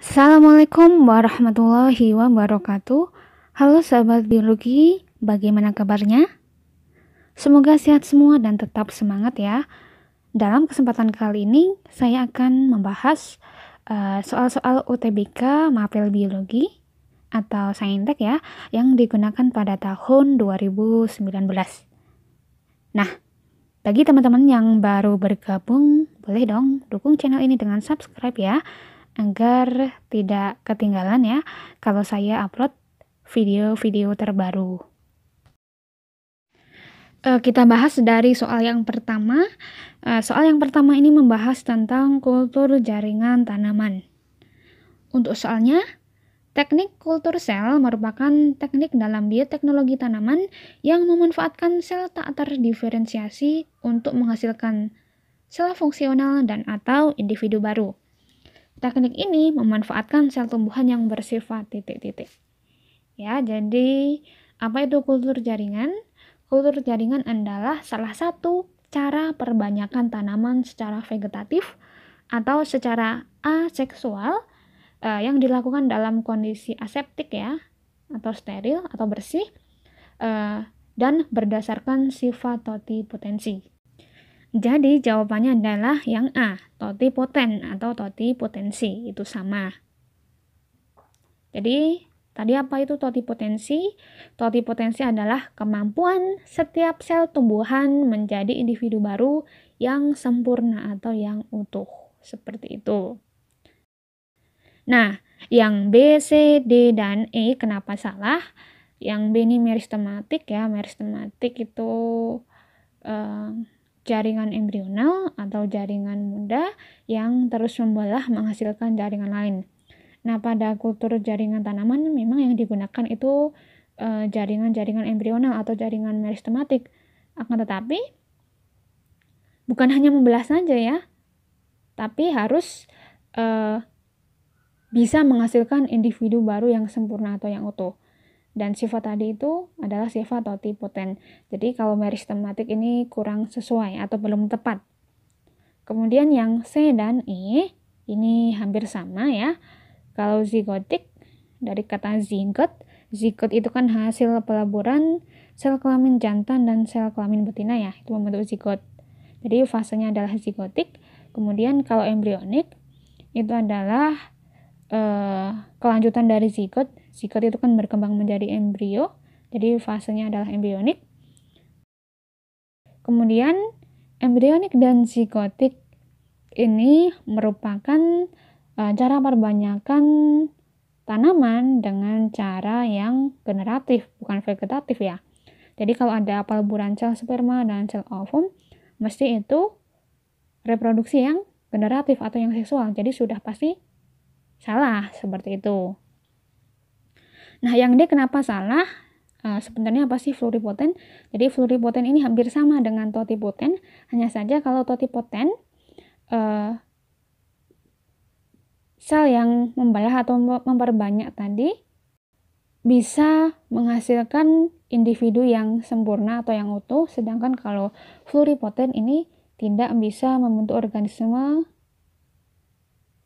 Assalamualaikum warahmatullahi wabarakatuh. Halo sahabat biologi, bagaimana kabarnya? Semoga sehat semua dan tetap semangat ya. Dalam kesempatan kali ini, saya akan membahas eh, soal-soal uh, UTBK Mapel Biologi atau Saintek ya, yang digunakan pada tahun 2019. Nah, bagi teman-teman yang baru bergabung, boleh dong dukung channel ini dengan subscribe ya agar tidak ketinggalan ya kalau saya upload video-video terbaru. Eh, kita bahas dari soal yang pertama. Eh, soal yang pertama ini membahas tentang kultur jaringan tanaman. Untuk soalnya, Teknik kultur sel merupakan teknik dalam bioteknologi tanaman yang memanfaatkan sel tak terdiferensiasi untuk menghasilkan sel fungsional dan atau individu baru. Teknik ini memanfaatkan sel tumbuhan yang bersifat titik-titik. Ya, jadi apa itu kultur jaringan? Kultur jaringan adalah salah satu cara perbanyakan tanaman secara vegetatif atau secara aseksual eh, yang dilakukan dalam kondisi aseptik ya, atau steril atau bersih eh, dan berdasarkan sifat toti potensi. Jadi jawabannya adalah yang A, toti atau toti potensi, itu sama. Jadi tadi apa itu toti potensi? Toti potensi adalah kemampuan setiap sel tumbuhan menjadi individu baru yang sempurna atau yang utuh. Seperti itu. Nah, yang B, C, D, dan E kenapa salah? Yang B ini meristematik ya, meristematik itu... Uh, jaringan embrional atau jaringan muda yang terus membelah menghasilkan jaringan lain. Nah, pada kultur jaringan tanaman memang yang digunakan itu eh, jaringan-jaringan embrional atau jaringan meristematik. Akan tetapi bukan hanya membelah saja ya, tapi harus uh, bisa menghasilkan individu baru yang sempurna atau yang utuh dan sifat tadi itu adalah sifat atau tipoten. Jadi kalau meristematik ini kurang sesuai atau belum tepat. Kemudian yang C dan E ini hampir sama ya. Kalau zigotik dari kata zigot, zigot itu kan hasil pelaburan sel kelamin jantan dan sel kelamin betina ya, itu membentuk zigot. Jadi fasenya adalah zigotik. Kemudian kalau embrionik itu adalah eh, kelanjutan dari zigot zigot itu kan berkembang menjadi embrio, jadi fasenya adalah embrionik. Kemudian embrionik dan zigotik ini merupakan uh, cara perbanyakan tanaman dengan cara yang generatif, bukan vegetatif ya. Jadi kalau ada peleburan sel sperma dan sel ovum, mesti itu reproduksi yang generatif atau yang seksual. Jadi sudah pasti salah seperti itu. Nah, yang D kenapa salah? Uh, sebenarnya apa sih fluoripoten Jadi fluoripoten ini hampir sama dengan totipoten, hanya saja kalau totipoten uh, eh, sel yang membelah atau memperbanyak tadi bisa menghasilkan individu yang sempurna atau yang utuh, sedangkan kalau fluoripoten ini tidak bisa membentuk organisme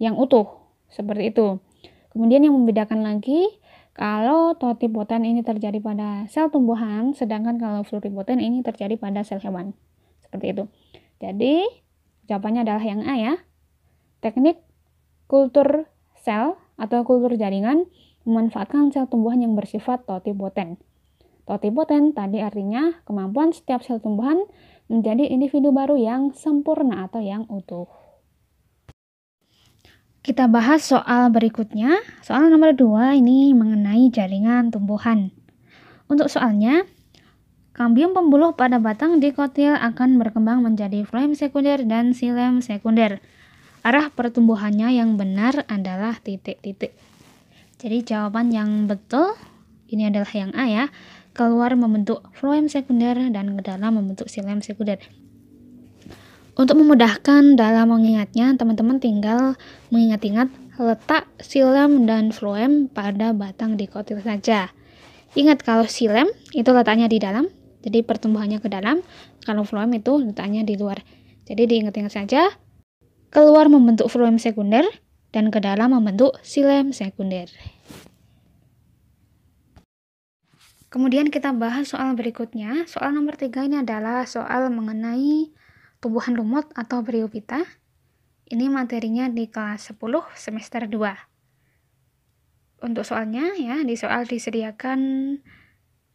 yang utuh seperti itu. Kemudian yang membedakan lagi kalau totipoten ini terjadi pada sel tumbuhan, sedangkan kalau pluripoten ini terjadi pada sel hewan. Seperti itu. Jadi, jawabannya adalah yang A ya. Teknik kultur sel atau kultur jaringan memanfaatkan sel tumbuhan yang bersifat totipoten. Totipoten tadi artinya kemampuan setiap sel tumbuhan menjadi individu baru yang sempurna atau yang utuh. Kita bahas soal berikutnya, soal nomor 2 ini mengenai jaringan tumbuhan. Untuk soalnya, kambium pembuluh pada batang dikotil akan berkembang menjadi floem sekunder dan silem sekunder. Arah pertumbuhannya yang benar adalah titik-titik. Jadi jawaban yang betul ini adalah yang A ya. Keluar membentuk floem sekunder dan ke dalam membentuk silem sekunder. Untuk memudahkan dalam mengingatnya, teman-teman tinggal mengingat-ingat letak silem dan floem pada batang dikotil saja. Ingat kalau silem itu letaknya di dalam, jadi pertumbuhannya ke dalam, kalau floem itu letaknya di luar. Jadi diingat-ingat saja, keluar membentuk floem sekunder dan ke dalam membentuk silem sekunder. Kemudian kita bahas soal berikutnya. Soal nomor tiga ini adalah soal mengenai tumbuhan lumut atau Bryophyta. Ini materinya di kelas 10 semester 2. Untuk soalnya ya, di soal disediakan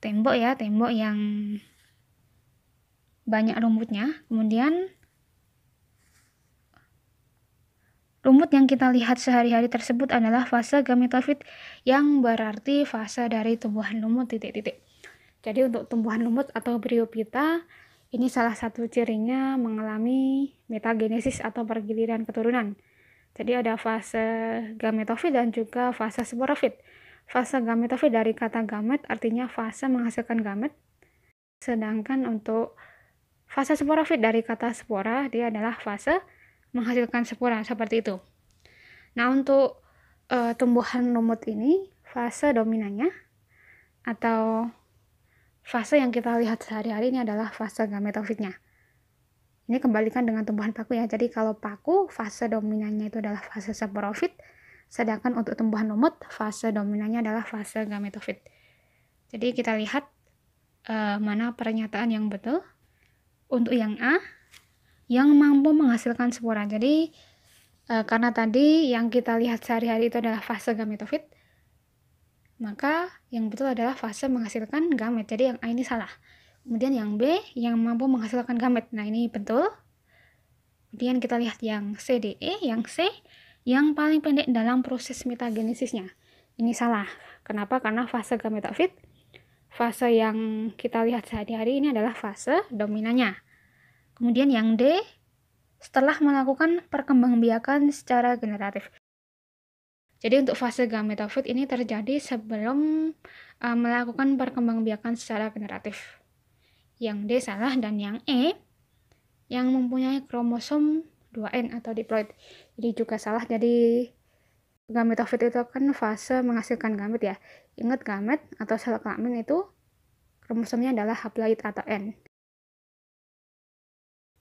tembok ya, tembok yang banyak rumputnya. Kemudian Rumput yang kita lihat sehari-hari tersebut adalah fase gametofit yang berarti fase dari tumbuhan lumut titik-titik. Jadi untuk tumbuhan lumut atau Bryophyta ini salah satu cirinya mengalami metagenesis atau pergiliran keturunan. Jadi ada fase gametofit dan juga fase sporofit. Fase gametofit dari kata gamet artinya fase menghasilkan gamet. Sedangkan untuk fase sporofit dari kata spora dia adalah fase menghasilkan spora seperti itu. Nah, untuk e, tumbuhan lumut ini fase dominannya atau fase yang kita lihat sehari-hari ini adalah fase gametofitnya. Ini kembalikan dengan tumbuhan paku ya. Jadi kalau paku, fase dominannya itu adalah fase saprofit, sedangkan untuk tumbuhan lumut, fase dominannya adalah fase gametofit. Jadi kita lihat uh, mana pernyataan yang betul. Untuk yang A, yang mampu menghasilkan spora. Jadi uh, karena tadi yang kita lihat sehari-hari itu adalah fase gametofit, maka yang betul adalah fase menghasilkan gamet. Jadi yang A ini salah. Kemudian yang B yang mampu menghasilkan gamet. Nah, ini betul. Kemudian kita lihat yang c d e yang C yang paling pendek dalam proses metagenesisnya. Ini salah. Kenapa? Karena fase gametofit fase yang kita lihat sehari-hari ini adalah fase dominannya. Kemudian yang D setelah melakukan perkembangbiakan secara generatif. Jadi untuk fase gametofit ini terjadi sebelum uh, melakukan perkembangbiakan secara generatif. Yang D salah dan yang E yang mempunyai kromosom 2N atau diploid. Jadi juga salah jadi gametofit itu kan fase menghasilkan gamet ya. Ingat gamet atau sel kelamin itu kromosomnya adalah haploid atau N.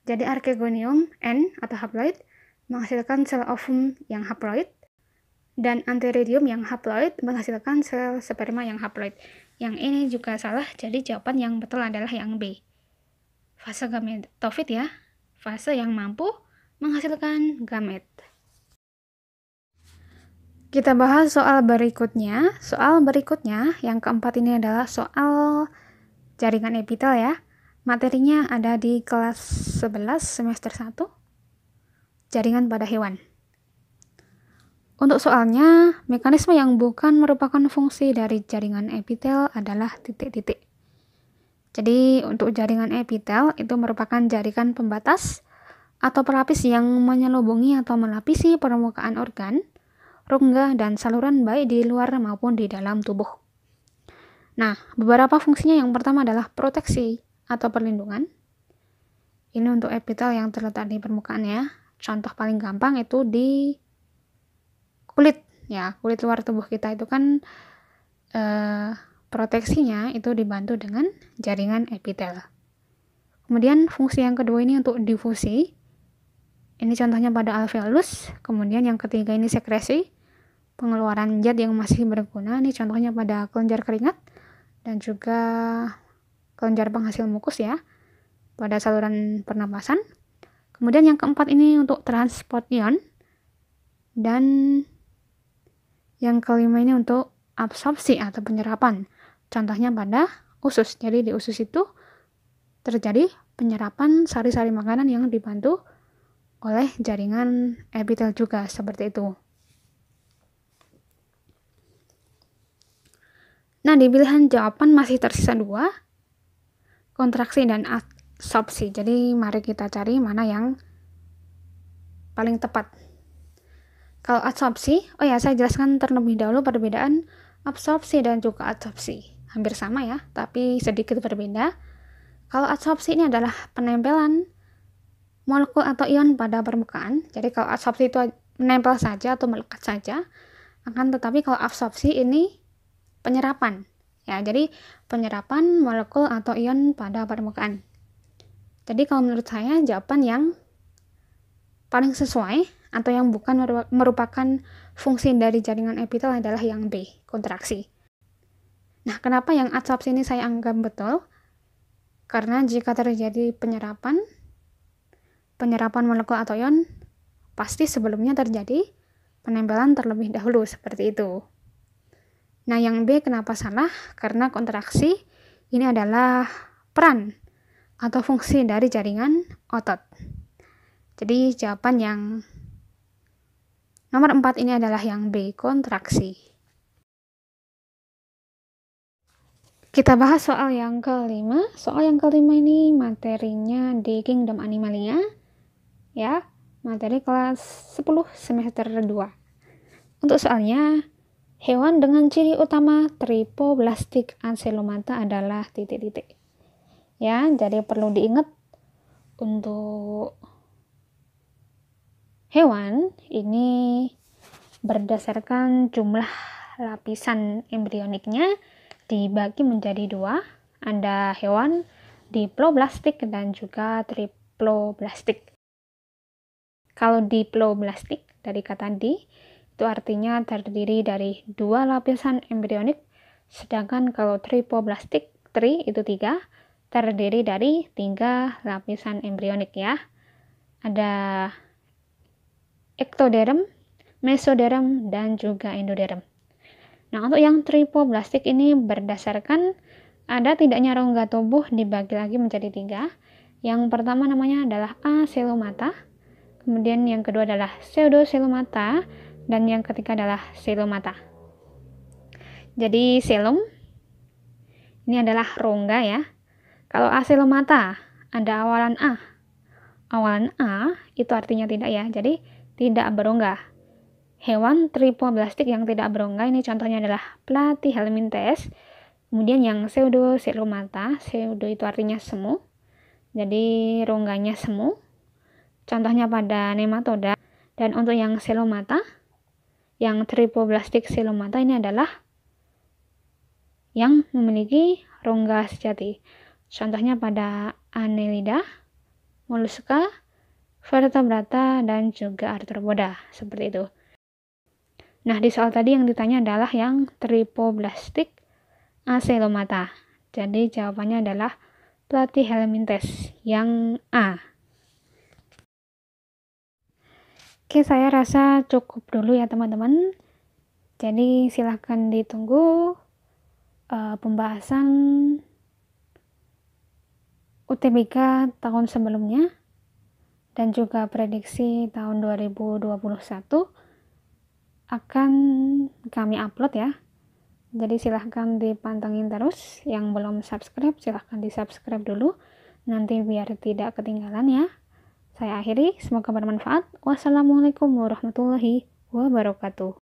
Jadi arkegonium N atau haploid menghasilkan sel ovum yang haploid dan antiridium yang haploid menghasilkan sel sperma yang haploid. Yang ini juga salah, jadi jawaban yang betul adalah yang B. Fase gametofit ya, fase yang mampu menghasilkan gamet. Kita bahas soal berikutnya. Soal berikutnya, yang keempat ini adalah soal jaringan epitel ya. Materinya ada di kelas 11 semester 1, jaringan pada hewan. Untuk soalnya, mekanisme yang bukan merupakan fungsi dari jaringan epitel adalah titik-titik. Jadi, untuk jaringan epitel itu merupakan jaringan pembatas atau pelapis yang menyelubungi atau melapisi permukaan organ, rongga, dan saluran baik di luar maupun di dalam tubuh. Nah, beberapa fungsinya yang pertama adalah proteksi atau perlindungan. Ini untuk epitel yang terletak di permukaan ya. Contoh paling gampang itu di kulit ya kulit luar tubuh kita itu kan eh, proteksinya itu dibantu dengan jaringan epitel kemudian fungsi yang kedua ini untuk difusi ini contohnya pada alveolus kemudian yang ketiga ini sekresi pengeluaran zat yang masih berguna ini contohnya pada kelenjar keringat dan juga kelenjar penghasil mukus ya pada saluran pernapasan kemudian yang keempat ini untuk transport ion dan yang kelima ini untuk absorpsi atau penyerapan. Contohnya pada usus. Jadi di usus itu terjadi penyerapan sari-sari makanan yang dibantu oleh jaringan epitel juga seperti itu. Nah, di pilihan jawaban masih tersisa dua, kontraksi dan absorpsi. Jadi, mari kita cari mana yang paling tepat. Kalau adsorpsi, oh ya saya jelaskan terlebih dahulu perbedaan absorpsi dan juga adsorpsi. Hampir sama ya, tapi sedikit berbeda. Kalau adsorpsi ini adalah penempelan molekul atau ion pada permukaan. Jadi kalau adsorpsi itu menempel saja atau melekat saja. Akan tetapi kalau absorpsi ini penyerapan. Ya, jadi penyerapan molekul atau ion pada permukaan. Jadi kalau menurut saya jawaban yang paling sesuai atau yang bukan merupakan fungsi dari jaringan epitel adalah yang B, kontraksi. Nah, kenapa yang adsorpsi ini saya anggap betul? Karena jika terjadi penyerapan, penyerapan molekul atau ion, pasti sebelumnya terjadi penempelan terlebih dahulu seperti itu. Nah, yang B kenapa salah? Karena kontraksi ini adalah peran atau fungsi dari jaringan otot. Jadi, jawaban yang Nomor 4 ini adalah yang B, kontraksi. Kita bahas soal yang kelima. Soal yang kelima ini materinya di Kingdom Animalia. Ya, materi kelas 10 semester 2. Untuk soalnya, hewan dengan ciri utama tripoblastik ancelomata adalah titik-titik. Ya, jadi perlu diingat untuk hewan ini berdasarkan jumlah lapisan embrioniknya dibagi menjadi dua, ada hewan diploblastik dan juga triploblastik. Kalau diploblastik dari kata di itu artinya terdiri dari dua lapisan embrionik, sedangkan kalau triploblastik tri itu tiga terdiri dari tiga lapisan embrionik ya. Ada ektoderm, mesoderm, dan juga endoderm. Nah, untuk yang tripoblastik ini berdasarkan ada tidaknya rongga tubuh dibagi lagi menjadi tiga. Yang pertama namanya adalah aselomata, kemudian yang kedua adalah pseudoselomata, dan yang ketiga adalah selomata. Jadi selom ini adalah rongga ya. Kalau aselomata ada awalan A. Awalan A itu artinya tidak ya. Jadi tidak berongga. Hewan tripoblastik yang tidak berongga ini contohnya adalah Platyhelminthes, kemudian yang pseudocirromata, pseudo itu artinya semu, jadi rongganya semu, contohnya pada nematoda, dan untuk yang selomata, yang tripoblastik selomata ini adalah yang memiliki rongga sejati. Contohnya pada anelida, Mollusca, Verta Brata, dan juga Arthur Boda, seperti itu. Nah, di soal tadi yang ditanya adalah yang tripoblastik acelomata. Jadi jawabannya adalah pelatih helmintes yang A. Oke, saya rasa cukup dulu ya teman-teman. Jadi silahkan ditunggu uh, pembahasan UTBK tahun sebelumnya dan juga prediksi tahun 2021 akan kami upload ya. Jadi silahkan dipantengin terus. Yang belum subscribe silahkan di subscribe dulu. Nanti biar tidak ketinggalan ya. Saya akhiri, semoga bermanfaat. Wassalamualaikum warahmatullahi wabarakatuh.